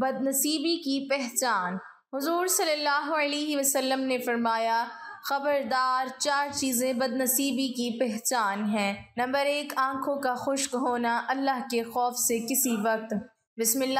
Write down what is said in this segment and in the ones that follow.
बदनसीबी की पहचान हुजूर सल्लल्लाहु अलैहि वसल्लम ने फरमाया ख़बरदार चार चीज़ें बदनसीबी की पहचान हैं नंबर एक आँखों का खुश्क होना अल्लाह के खौफ से किसी वक्त बसमीम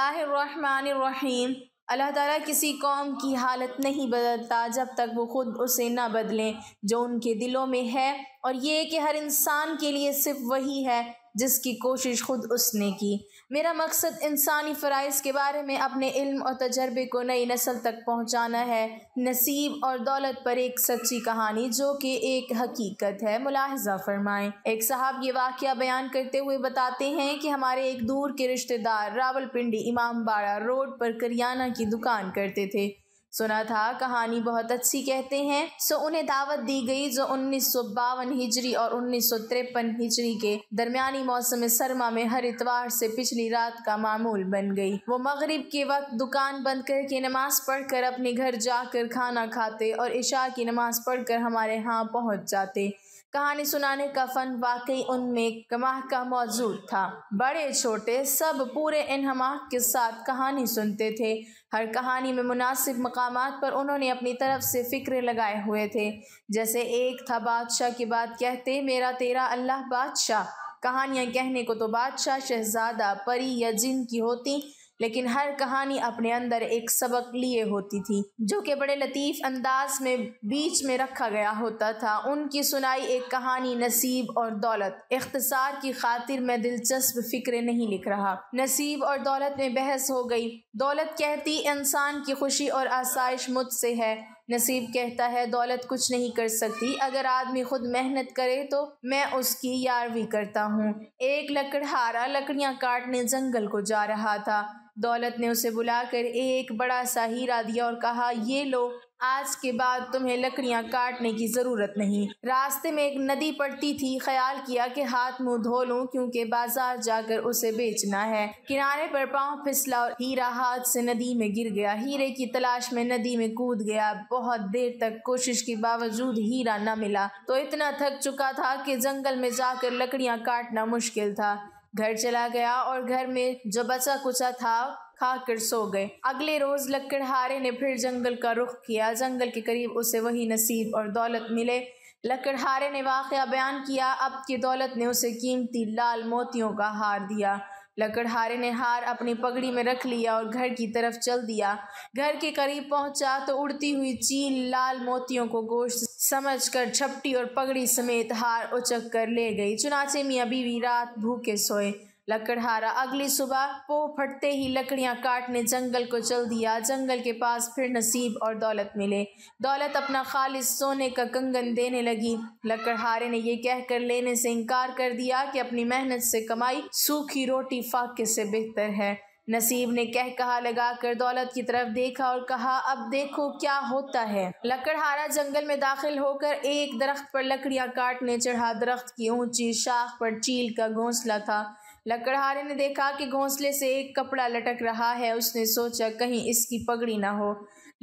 अल्लाह ताला किसी कौम की हालत नहीं बदलता जब तक वो ख़ुद उसे ना बदलें जो उनके दिलों में है और ये कि हर इंसान के लिए सिर्फ वही है जिसकी कोशिश खुद उसने की मेरा मकसद इंसानी फ़राइज़ के बारे में अपने इल्म और तजर्बे को नई नस्ल तक पहुंचाना है नसीब और दौलत पर एक सच्ची कहानी जो कि एक हकीकत है मुलाहजा फरमाएं एक साहब ये वाक़ बयान करते हुए बताते हैं कि हमारे एक दूर के रिश्तेदार रावलपिंडी इमामबाड़ा रोड पर करियाना की दुकान करते थे सुना था कहानी बहुत अच्छी कहते हैं सो उन्हें दावत दी गई जो उन्नीस सौ बावन हिजरी और उन्नीस सौ तिरपन हिजरी के दरमियानी मौसम सरमा में हर इतवार से पिछली रात का मामूल बन गई वो मगरिब के वक्त दुकान बंद करके नमाज पढ़कर अपने घर जाकर खाना खाते और इशा की नमाज पढ़कर हमारे यहाँ पहुँच जाते कहानी सुनाने का फन वाकई उनमें कमाह का मौजूद था बड़े छोटे सब पूरे इनहमा के साथ कहानी सुनते थे हर कहानी में मुनासिब मकाम पर उन्होंने अपनी तरफ से फ़िक्र लगाए हुए थे जैसे एक था बादशाह की बात कहते मेरा तेरा अल्लाह बादशाह कहानियाँ कहने को तो बादशाह शहजादा परी या जिन की होती लेकिन हर कहानी अपने अंदर एक सबक लिए होती थी जो कि बड़े लतीफ़ अंदाज में बीच में रखा गया होता था उनकी सुनाई एक कहानी नसीब और दौलत इख्तसार की खातिर मैं दिलचस्प फिक्र नहीं लिख रहा नसीब और दौलत में बहस हो गई दौलत कहती इंसान की खुशी और आसाइश मुझसे है नसीब कहता है दौलत कुछ नहीं कर सकती अगर आदमी खुद मेहनत करे तो मैं उसकी यारवी करता हूँ एक लकड़हारा लकड़ियाँ काटने जंगल को जा रहा था दौलत ने उसे बुलाकर एक बड़ा सा हीरा दिया और कहा ये लो आज के बाद तुम्हें लकड़ियां काटने की ज़रूरत नहीं रास्ते में एक नदी पड़ती थी ख्याल किया कि हाथ मुंह धो लूं क्योंकि बाजार जाकर उसे बेचना है किनारे पर पांव फिसला और हीरा हाथ से नदी में गिर गया हीरे की तलाश में नदी में कूद गया बहुत देर तक कोशिश के बावजूद हीरा न मिला तो इतना थक चुका था कि जंगल में जाकर लकड़ियाँ काटना मुश्किल था घर चला गया और घर में जो बचा कुचा था खा कर सो गए अगले रोज लकड़हारे ने फिर जंगल का रुख किया जंगल के करीब उसे वही नसीब और दौलत मिले लकड़हारे ने वाक़ बयान किया अब की दौलत ने उसे कीमती लाल मोतियों का हार दिया लकड़हारे ने हार अपनी पगड़ी में रख लिया और घर की तरफ चल दिया घर के करीब पहुंचा तो उड़ती हुई चील लाल मोतियों को गोश्त समझकर छपटी और पगड़ी समेत हार उचक कर ले गई चुनाचे मियाँ बीवी रात भूखे सोए लकड़हारा अगली सुबह पो फटते ही लकड़ियां काटने जंगल को चल दिया जंगल के पास फिर नसीब और दौलत मिले दौलत अपना खालिश सोने का कंगन देने लगी लकड़हारे ने यह कहकर लेने से इनकार कर दिया कि अपनी मेहनत से कमाई सूखी रोटी फाके से बेहतर है नसीब ने कह कहा लगा कर दौलत की तरफ देखा और कहा अब देखो क्या होता है लकड़हारा जंगल में दाखिल होकर एक दरख्त पर लकड़ियां काटने चढ़ा दरख्त की ऊंची शाख पर चील का घोंसला था लकड़हारे ने देखा कि घोंसले से एक कपड़ा लटक रहा है उसने सोचा कहीं इसकी पगड़ी ना हो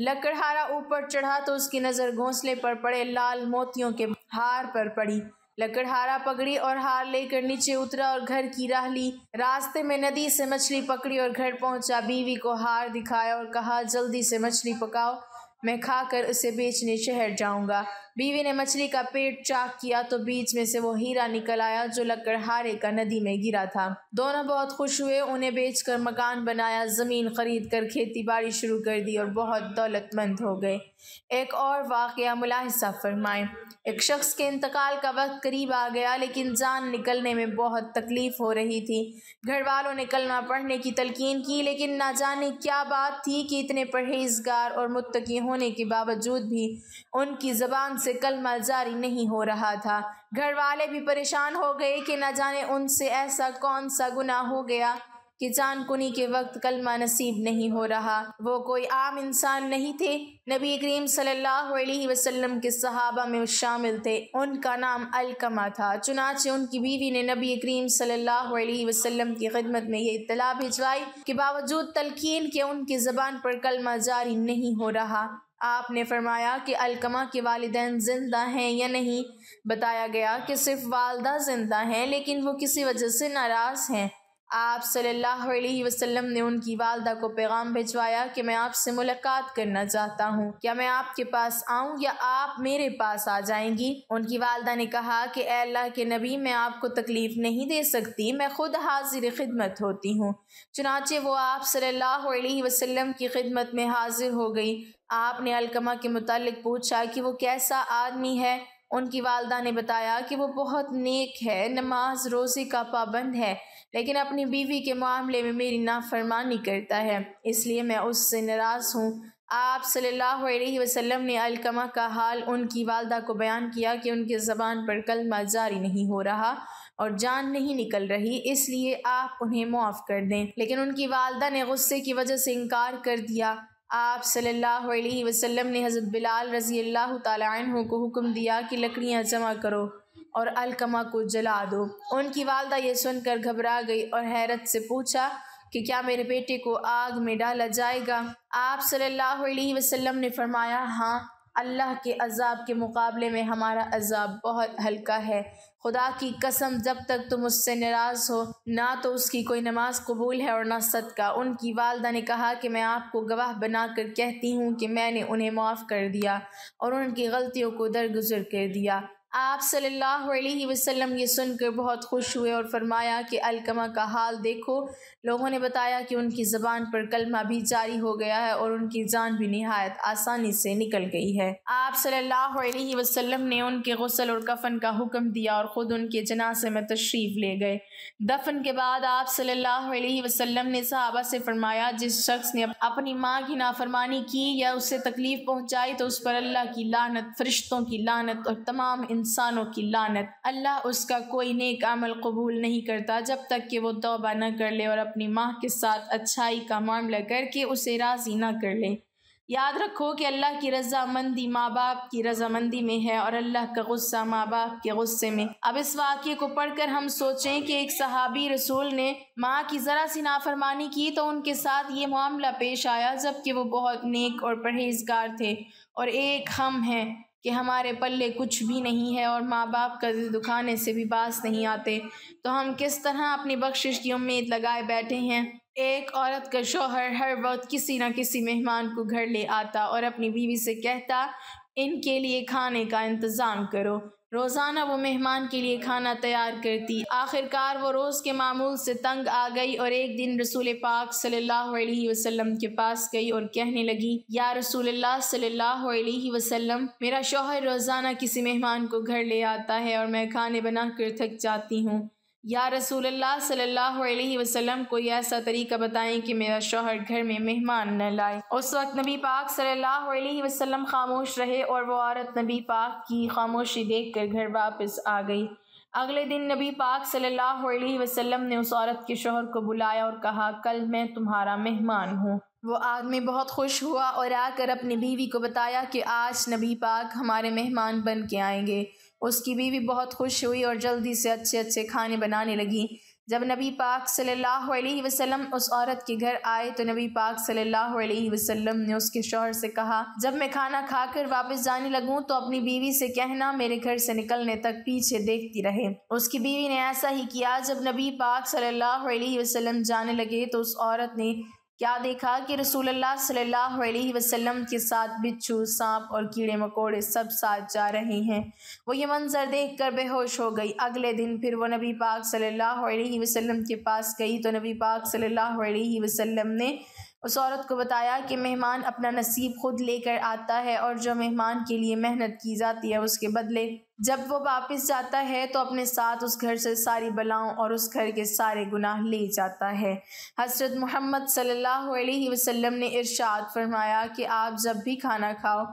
लकड़हारा ऊपर चढ़ा तो उसकी नज़र घोंसले पर पड़े लाल मोतियों के हार पर पड़ी लकड़हारा पगड़ी और हार लेकर नीचे उतरा और घर की राह ली रास्ते में नदी से मछली पकड़ी और घर पहुंचा बीवी को हार दिखाया और कहा जल्दी से मछली पकाओ मैं खाकर उसे बेचने शहर जाऊंगा बीवी ने मछली का पेट चाक किया तो बीच में से वो हीरा निकल आया जो लकड़हारे का नदी में गिरा था दोनों बहुत खुश हुए उन्हें बेचकर मकान बनाया ज़मीन खरीद कर खेती बाड़ी शुरू कर दी और बहुत दौलतमंद हो गए एक और वाक़ मुलाहिसा फरमाएं एक शख्स के इंतकाल का वक्त करीब आ गया लेकिन जान निकलने में बहुत तकलीफ़ हो रही थी घर वालों ने कलमा पढ़ने की तलकीन की लेकिन ना जाने क्या बात थी कि इतने परहेजगार और मुतकी होने के बावजूद भी उनकी ज़बान से कलमा जारी नहीं हो रहा था घर वाले भी परेशान हो गए कि न जाने उनसे ऐसा कौन सा गुनाह हो गया कि जान कुनी के वक्त कलमा नसीब नहीं हो रहा वो कोई आम इंसान नहीं थे नबी करीम सल्लल्लाहु अलैहि वसल्लम के सहाबा में शामिल थे उनका नाम अलकमा था चुनाचे उनकी बीवी ने नबी करीम सल्लल्लाहु अलैहि वसल्लम की खिदमत में ये इतला भिजवाई कि बावजूद तलकीन के उनकी ज़बान पर कलमा जारी नहीं हो रहा आपने फरमाया कि अलकमा के वालदेन ज़िंदा हैं या नहीं बताया गया कि सिर्फ वालदा ज़िंदा हैं लेकिन वो किसी वजह से नाराज़ हैं आप सल्लल्लाहु अलैहि वसल्लम ने उनकी वालदा को पैगाम भिजवाया कि मैं आपसे मुलाकात करना चाहता हूँ क्या मैं आपके पास आऊँ या आप मेरे पास आ जाएंगी उनकी वालदा ने कहा कि अल्लाह के नबी मैं आपको तकलीफ़ नहीं दे सकती मैं खुद हाजिर खिदमत होती हूँ चुनाचे वो आप सल्लल्लाहु अलैहि वसल्लम की खिदमत में हाजिर हो गई आपने अलकमा के मतलब पूछा कि वो कैसा आदमी है उनकी वालदा ने बताया कि वो बहुत नेक है नमाज रोज़े का पाबंद है लेकिन अपनी बीवी के मामले में मेरी नाफरमानी करता है इसलिए मैं उससे नाराज़ हूँ आप सल्लल्लाहु अलैहि वसल्लम ने अलकमा का हाल उनकी वालदा को बयान किया कि उनके ज़बान पर कलमा जारी नहीं हो रहा और जान नहीं निकल रही इसलिए आप उन्हें मुआफ़ कर दें लेकिन उनकी वालदा ने गुस्से की वजह से इनकार कर दिया आप सल्लल्लाहु अलैहि वसल्लम ने हज़रत बिलाल रज़ी अल्लाह तु को हुक्म दिया कि लकड़ियाँ जमा करो और अलकमा को जला दो उनकी वालदा ये सुनकर घबरा गई और हैरत से पूछा कि क्या मेरे बेटे को आग में डाला जाएगा आप सल्लल्लाहु अलैहि वसल्लम ने फरमाया हाँ अल्लाह के अजाब के मुकाबले में हमारा अजाब बहुत हल्का है खुदा की कसम जब तक तुम उससे नाराज हो ना तो उसकी कोई नमाज कबूल है और ना सदका उनकी वालदा ने कहा कि मैं आपको गवाह बनाकर कहती हूँ कि मैंने उन्हें माफ़ कर दिया और उनकी गलतियों को दरगुजर कर दिया आप सल्लल्लाहु अलैहि वसल्लम ये सुनकर बहुत खुश हुए और फरमाया कि अलकमा का हाल देखो लोगों ने बताया कि उनकी ज़बान पर कलमा भी जारी हो गया है और उनकी जान भी नहायत आसानी से निकल गई है आप सल्लल्लाहु अलैहि वसल्लम ने उनके गसल और कफन का हुक्म दिया और ख़ुद उनके जनाजे में तशरीफ़ ले गए दफन के बाद आप सल्लल्लाहु अलैहि वसल्लम ने सहाबा से फरमाया जिस शख्स ने अपनी माँ की नाफरमानी की या उससे तकलीफ़ पहुँचाई तो उस पर अल्लाह की लानत फरिश्तों की लानत और तमाम इंसानों की लानत अल्लाह उसका कोई नेक अमल कबूल नहीं करता जब तक कि वो तोबा न कर ले और अपनी माँ के साथ अच्छाई का मामला करके उसे राज़ी ना कर लें याद रखो कि अल्लाह की रजामंदी माँ बाप की रजामंदी में है और अल्लाह का गुस्सा माँ बाप के गुस्से में अब इस वाक्य को पढ़कर हम सोचें कि एक सहाबी रसूल ने माँ की ज़रा सी नाफरमानी की तो उनके साथ ये मामला पेश आया जबकि वो बहुत नेक और परहेजगार थे और एक हम हैं कि हमारे पल्ले कुछ भी नहीं है और माँ बाप का दिल दुखाने से भी बास नहीं आते तो हम किस तरह अपनी बख्शिश की उम्मीद लगाए बैठे हैं एक औरत का शोहर हर वक्त किसी न किसी मेहमान को घर ले आता और अपनी बीवी से कहता इनके लिए खाने का इंतज़ाम करो रोज़ाना वो मेहमान के लिए खाना तैयार करती आखिरकार वो रोज़ के मामूल से तंग आ गई और एक दिन रसूल पाक सल्लल्लाहु अलैहि वसल्लम के पास गई और कहने लगी या रसूल सल्लल्लाहु अलैहि वसल्लम मेरा शौहर रोज़ाना किसी मेहमान को घर ले आता है और मैं खाने बना कर थक जाती हूँ या रसूल अल्लाह सल्लल्लाहु अलैहि वसल्लम कोई ऐसा तरीका बताएं कि मेरा शोहर घर में मेहमान न लाए उस वक्त नबी पाक सल्लल्लाहु अलैहि वसल्लम खामोश रहे और वो औरत नबी पाक की खामोशी देखकर घर वापस आ गई अगले दिन नबी पाक सल्लल्लाहु अलैहि वसल्लम ने उस औरत के शोहर को बुलाया और कहा कल मैं तुम्हारा मेहमान हूँ वो आदमी बहुत खुश हुआ और आकर अपनी बीवी को बताया कि आज नबी पाक हमारे मेहमान बन के आएंगे उसकी बीवी बहुत खुश हुई और जल्दी से अच्छे अच्छे खाने बनाने लगी जब नबी पाक सल्लल्लाहु अलैहि वसल्लम उस औरत के घर आए तो नबी पाक सल्लल्लाहु अलैहि वसल्लम ने उसके शोहर से कहा जब मैं खाना खाकर वापस जाने लगूं तो अपनी बीवी से कहना मेरे घर से निकलने तक पीछे देखती रहे उसकी बीवी ने ऐसा ही किया जब नबी पाक सल्लल्लाहु अलैहि वसल्लम जाने लगे तो उस औरत ने क्या देखा कि रसूल अलैहि वसल्लम के साथ बिच्छू सांप और कीड़े मकोड़े सब साथ जा रहे हैं वो ये मंजर देख कर बेहोश हो गई अगले दिन फिर वो नबी पाक सल्लल्लाहु अलैहि वसल्लम के पास गई तो नबी पाक सल्लल्लाहु अलैहि वसल्लम ने उस औरत को बताया कि मेहमान अपना नसीब खुद लेकर आता है और जो मेहमान के लिए मेहनत की जाती है उसके बदले जब वो वापस जाता है तो अपने साथ उस घर से सारी बलाओं और उस घर के सारे गुनाह ले जाता है हज़रत मोहम्मद सल्लल्लाहु अलैहि वसल्लम ने इरशाद फरमाया कि आप जब भी खाना खाओ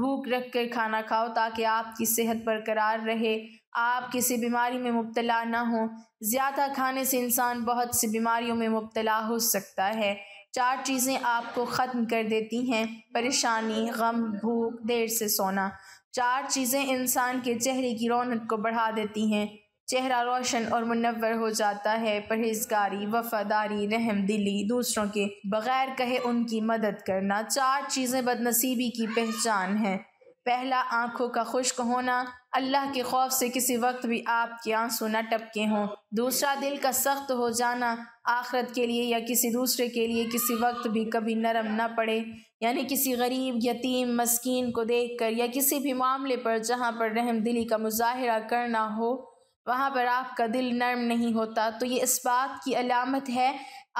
भूख रख कर खाना खाओ ताकि आपकी सेहत बरकरार रहे आप किसी बीमारी में मुबतला ना हो ज़्यादा खाने से इंसान बहुत सी बीमारियों में मुबतला हो सकता है चार चीज़ें आपको ख़त्म कर देती हैं परेशानी गम भूख देर से सोना चार चीज़ें इंसान के चेहरे की रौनक को बढ़ा देती हैं चेहरा रोशन और मुनवर हो जाता है परहेजगारी वफादारी रहम दिली दूसरों के बगैर कहे उनकी मदद करना चार चीज़ें बदनसीबी की पहचान है पहला आँखों का खुश्क होना अल्लाह के खौफ से किसी वक्त भी आपके आंसू न टपके हों दूसरा दिल का सख्त हो जाना आखरत के लिए या किसी दूसरे के लिए किसी वक्त भी कभी नरम ना पड़े यानी किसी गरीब यतीम मस्किन को देख कर या किसी भी मामले पर जहाँ पर रहम दिली का मुजाहरा करना हो वहाँ पर आपका दिल नरम नहीं होता तो ये इस बात की अलामत है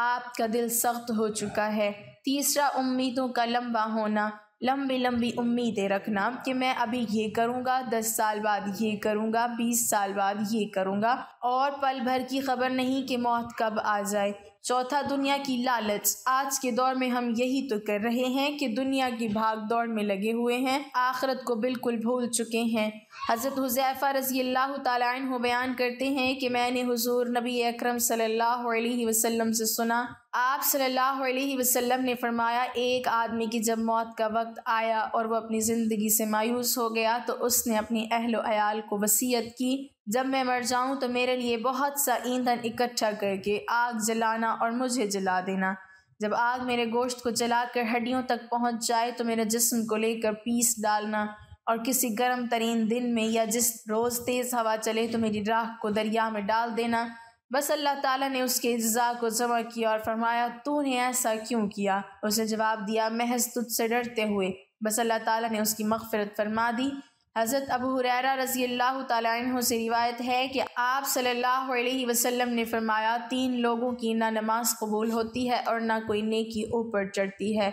आपका दिल सख्त हो चुका है तीसरा उम्मीदों का लंबा होना लंबी लंबी उम्मीदें रखना कि मैं अभी ये करूँगा दस साल बाद ये करूँगा बीस साल बाद ये करूँगा और पल भर की खबर नहीं कि मौत कब आ जाए चौथा दुनिया की लालच आज के दौर में हम यही तो कर रहे हैं कि दुनिया की भाग दौड़ में लगे हुए हैं आखरत को बिल्कुल भूल चुके हैं हज़रत हुजैफ़ा रजी अल्लाह तैन बयान करते हैं कि मैंने हुजूर नबी अकरम सल्लल्लाहु अलैहि वसल्लम से सुना आप सल्लल्लाहु अलैहि वसल्लम ने फरमाया एक आदमी की जब मौत का वक्त आया और वह अपनी ज़िंदगी से मायूस हो गया तो उसने अपनी अहल अयाल को वसीयत की जब मैं मर जाऊँ तो मेरे लिए बहुत सा ईंधन इकट्ठा करके आग जलाना और मुझे जला देना जब आग मेरे गोश्त को जलाकर हड्डियों तक पहुंच जाए तो मेरे जिस्म को लेकर पीस डालना और किसी गर्म तरीन दिन में या जिस रोज़ तेज़ हवा चले तो मेरी राख को दरिया में डाल देना बस अल्लाह ताला ने उसके इज्जा को जमा किया और फरमाया तूने ऐसा क्यों किया उसने जवाब दिया महज तुझसे डरते हुए बस अल्लाह ताला ने उसकी मगफरत फरमा दी हज़रत अबू हुरैरा रजी अल्लाह तु से रिवायत है कि आप सल्लल्लाहु अलैहि वसल्लम ने फरमाया तीन लोगों की ना नमाज कबूल होती है और ना कोई नेकी ऊपर चढ़ती है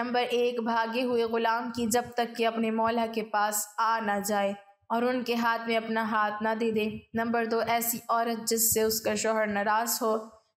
नंबर एक भागे हुए ग़ुलाम की जब तक कि अपने मौला के पास आ ना जाए और उनके हाथ में अपना हाथ ना दे दे नंबर दो ऐसी औरत जिससे उसका शोहर नाराज हो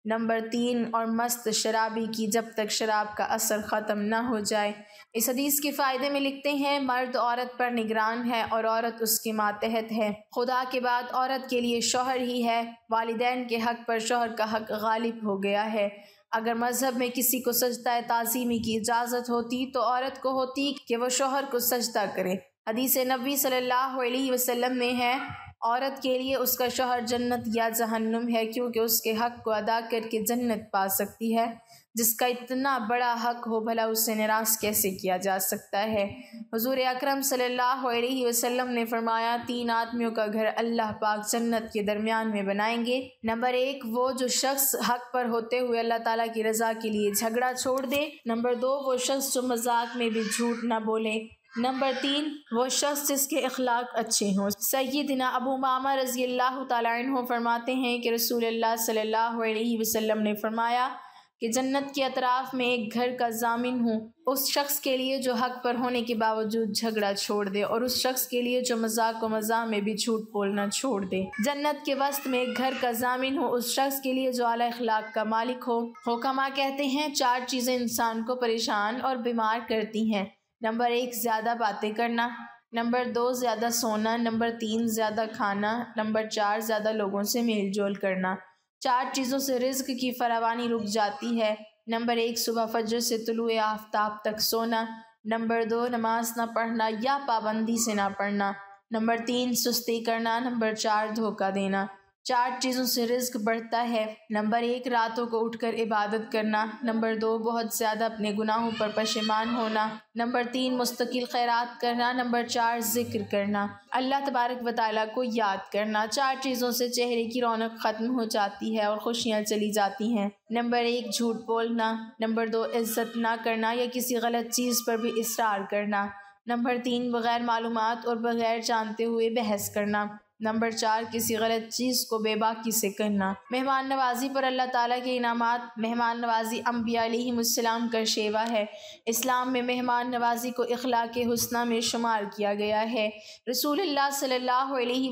नंबर तीन और मस्त शराबी की जब तक शराब का असर ख़त्म ना हो जाए इस हदीस के फ़ायदे में लिखते हैं मर्द औरत पर निगरान है और औरत उसके मातहत है खुदा के बाद औरत के लिए शोहर ही है वालदेन के हक पर शोहर का हक गालिब हो गया है अगर मज़हब में किसी को सजदा तज़ीमी की इजाज़त होती तो औरत को होती कि वह शोहर को सजदा करे हदीस नबी सल्लल्लाहु अलैहि वसल्लम में है औरत के लिए उसका शोहर जन्नत या जहन्नुम है क्योंकि उसके हक को अदा करके जन्नत पा सकती है जिसका इतना बड़ा हक हो भला उसे निराश कैसे किया जा सकता है हजूर अक्रम वसल्लम ने फरमाया तीन आदमियों का घर अल्लाह पाक जन्नत के दरमियान में बनाएंगे नंबर एक वो जो शख्स हक पर होते हुए अल्लाह ताला की रजा के लिए झगड़ा छोड़ दे नंबर दो वो शख्स जो मजाक में भी झूठ ना बोले नंबर तीन वो शख्स जिसके अखलाक अच्छे हों सैदिना अबू मामा रज़ी अल्लाह तु फरमाते हैं कि रसूल सल्ला वसलम ने फरमाया कि जन्नत के अतराफ में एक घर का जामिन हूँ उस शख्स के लिए जो हक पर होने के बावजूद झगड़ा छोड़ दे और उस शख्स के लिए जो मजाक व मजाक में भी झूठ बोलना छोड़ दे जन्नत के वस्त में एक घर का जामिन हो उस शख्स के लिए जो आला अखलाक का मालिक हो होकमा कहते हैं चार चीज़ें इंसान को परेशान और बीमार करती हैं नंबर एक ज़्यादा बातें करना नंबर दो ज़्यादा सोना नंबर तीन ज़्यादा खाना नंबर चार ज़्यादा लोगों से मेल जोल करना चार चीज़ों से रिज्क की फरावानी रुक जाती है नंबर एक सुबह फजर से तुलु आफ्ताब तक सोना नंबर दो नमाज ना पढ़ना या पाबंदी से ना पढ़ना नंबर तीन सुस्ती करना नंबर चार धोखा देना चार चीज़ों से रिस्क बढ़ता है नंबर एक रातों को उठकर इबादत करना नंबर दो बहुत ज़्यादा अपने गुनाहों पर पशेमान होना नंबर तीन मुस्तकिल खैरात करना नंबर चार जिक्र करना अल्लाह तबारक वाली को याद करना चार चीज़ों से चेहरे की रौनक ख़त्म हो जाती है और खुशियाँ चली जाती हैं नंबर एक झूठ बोलना नंबर दो इज्जत ना करना या किसी गलत चीज़ पर भी इसरार करना नंबर तीन बग़ैर मालूम और बग़ैर जानते हुए बहस करना नंबर चार किसी गलत चीज़ को बेबाकी से करना मेहमान नवाजी पर अल्लाह ताला के इनामात मेहमान नवाजी अम्बियाम का शेवा है इस्लाम में मेहमान नवाजी को अखला के हसना में शुमार किया गया है रसूल सल्ला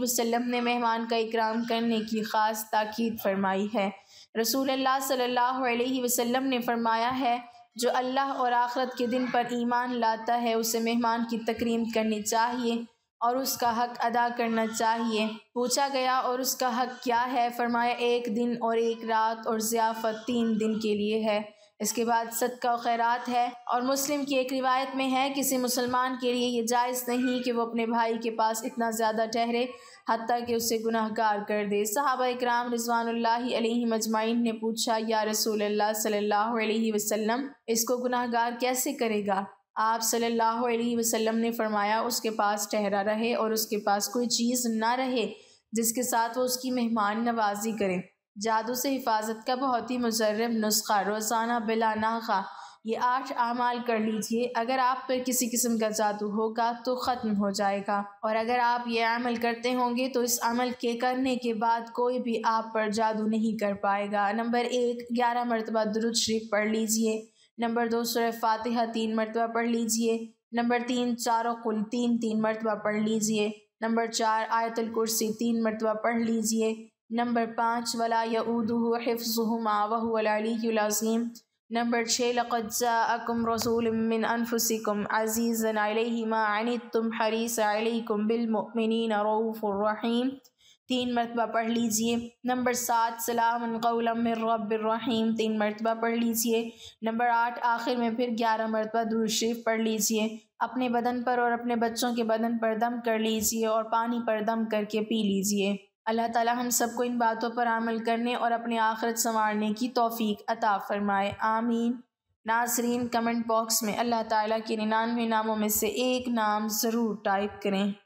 वसल्लम ने मेहमान का इकराम करने की ख़ास ताक़द फरमाई है रसूल अलैहि वसम ने फरमाया है जो अल्लाह और आखरत के दिन पर ईमान लाता है उसे मेहमान की तकरीम करनी चाहिए और उसका हक अदा करना चाहिए पूछा गया और उसका हक क्या है फरमाया एक दिन और एक रात और ज़ियाफ़त तीन दिन के लिए है इसके बाद सदका खैरात है और मुस्लिम की एक रिवायत में है किसी मुसलमान के लिए ये जायज़ नहीं कि वो अपने भाई के पास इतना ज़्यादा ठहरे हती कि उसे गुनाहगार कर दे सहाबा इकराम रिजवान मजमाइन ने पूछा या रसूल अल्लाह सल्लल्लाहु अलैहि वसल्लम इसको गुनाहगार कैसे करेगा आप सल्लल्लाहु अलैहि वसल्लम ने फरमाया उसके पास ठहरा रहे और उसके पास कोई चीज़ ना रहे जिसके साथ वो उसकी मेहमान नवाजी करें जादू से हिफाजत का बहुत ही मुजरब नुस्खा रोज़ाना बिला नाखा ये आठ आमाल कर लीजिए अगर आप पर किसी किस्म का जादू होगा तो ख़त्म हो जाएगा और अगर आप ये अमल करते होंगे तो इस अमल के करने के बाद कोई भी आप पर जादू नहीं कर पाएगा नंबर एक ग्यारह मरतबा दुरुद शरीफ पढ़ लीजिए नंबर दो सुर फातिहा तीन मरतबा पढ़ लीजिए नंबर तीन चारों कुल तीन तीन मरतबा पढ़ लीजिए नंबर चार आयतुल कुर्सी तीन मरतबा पढ़ लीजिए नंबर पाँच वला यूदू हिफ्जुमा वहलीम नंबर छः लक़ा अकम रसूलमिन अनफुसिकम अज़ीज़न अलहमा तुम हरीस अलकुम बिलमिन रऊफ़ुररहीम तीन मरतबा पढ़ लीजिए नंबर सात रबीम तीन मरतबा पढ़ लीजिए नंबर आठ आखिर में फिर ग्यारह मरतबा दुरुशरीफ पढ़ लीजिए अपने बदन पर और अपने बच्चों के बदन पर दम कर लीजिए और पानी पर दम करके पी लीजिए अल्लाह ताला हम सबको इन बातों पर अमल करने और अपने आखरत संवारने की तोफ़ी अता फ़रमाए आमीन नाजरीन कमेंट बॉक्स में अल्लाह ताला के निन्यानवे नामों में से एक नाम ज़रूर टाइप करें